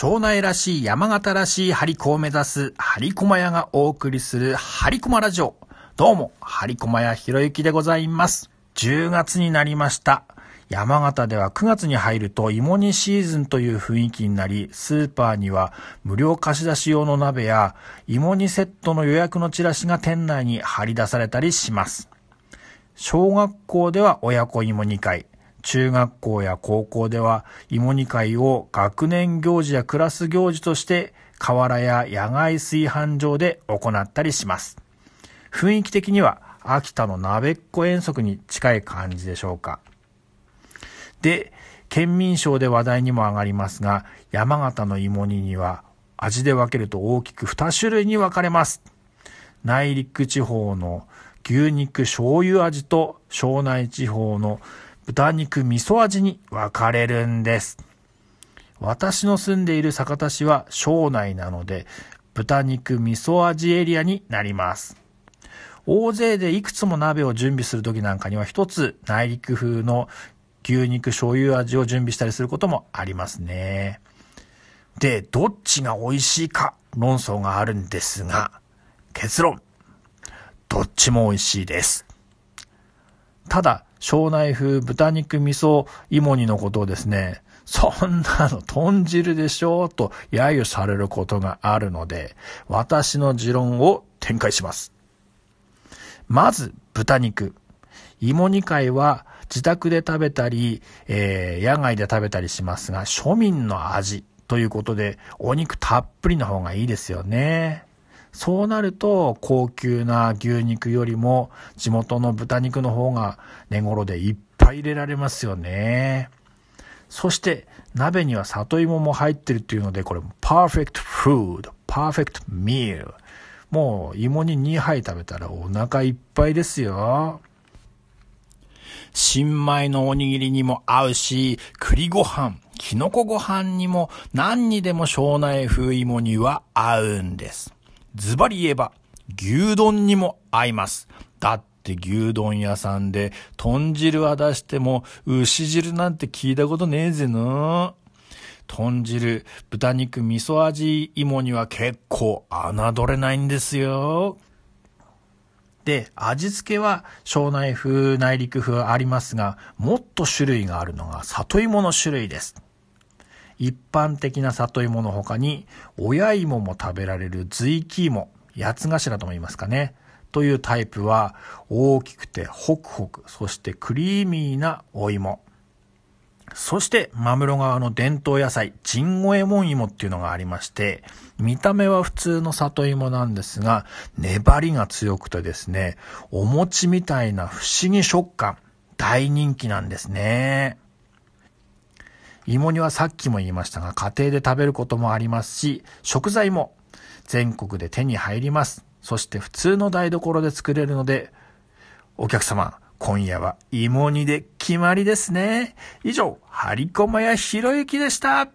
庄内らしい山形らしい張り子を目指す張り駒屋がお送りする張り駒ラジオ。どうも、張り駒屋ひろゆきでございます。10月になりました。山形では9月に入ると芋煮シーズンという雰囲気になり、スーパーには無料貸し出し用の鍋や芋煮セットの予約のチラシが店内に貼り出されたりします。小学校では親子芋煮会、中学校や高校では芋煮会を学年行事やクラス行事として河原や野外炊飯場で行ったりします。雰囲気的には秋田の鍋っこ遠足に近い感じでしょうか。で、県民賞で話題にも上がりますが、山形の芋煮には味で分けると大きく2種類に分かれます。内陸地方の牛肉醤油味と庄内地方の豚肉味噌味に分かれるんです。私の住んでいる酒田市は省内なので、豚肉味噌味エリアになります。大勢でいくつも鍋を準備する時なんかには一つ内陸風の牛肉醤油味を準備したりすることもありますね。で、どっちが美味しいか論争があるんですが、結論。どっちも美味しいです。ただ、庄内風豚肉味噌芋煮のことをですね、そんなの豚汁でしょと揶揄されることがあるので、私の持論を展開します。まず、豚肉。芋煮会は自宅で食べたり、えー、野外で食べたりしますが、庶民の味ということで、お肉たっぷりの方がいいですよね。そうなると高級な牛肉よりも地元の豚肉の方が寝頃でいっぱい入れられますよね。そして鍋には里芋も入ってるっていうのでこれパーフェクトフード、パーフェクトミール。もう芋に2杯食べたらお腹いっぱいですよ。新米のおにぎりにも合うし、栗ご飯、きのこご飯にも何にでも庄内風芋には合うんです。ズバリ言えば、牛丼にも合います。だって牛丼屋さんで、豚汁は出しても、牛汁なんて聞いたことねえぜな。豚汁、豚肉、味噌味、芋には結構侮れないんですよ。で、味付けは庄内風、内陸風ありますが、もっと種類があるのが里芋の種類です。一般的な里芋の他に、親芋も食べられる随木芋、八つ頭とも言いますかね。というタイプは、大きくてホクホク、そしてクリーミーなお芋。そして、マムロ川の伝統野菜、チンゴエモン芋っていうのがありまして、見た目は普通の里芋なんですが、粘りが強くてですね、お餅みたいな不思議食感、大人気なんですね。芋煮はさっきも言いましたが、家庭で食べることもありますし、食材も全国で手に入ります。そして普通の台所で作れるので、お客様、今夜は芋煮で決まりですね。以上、張りまやひろゆきでした。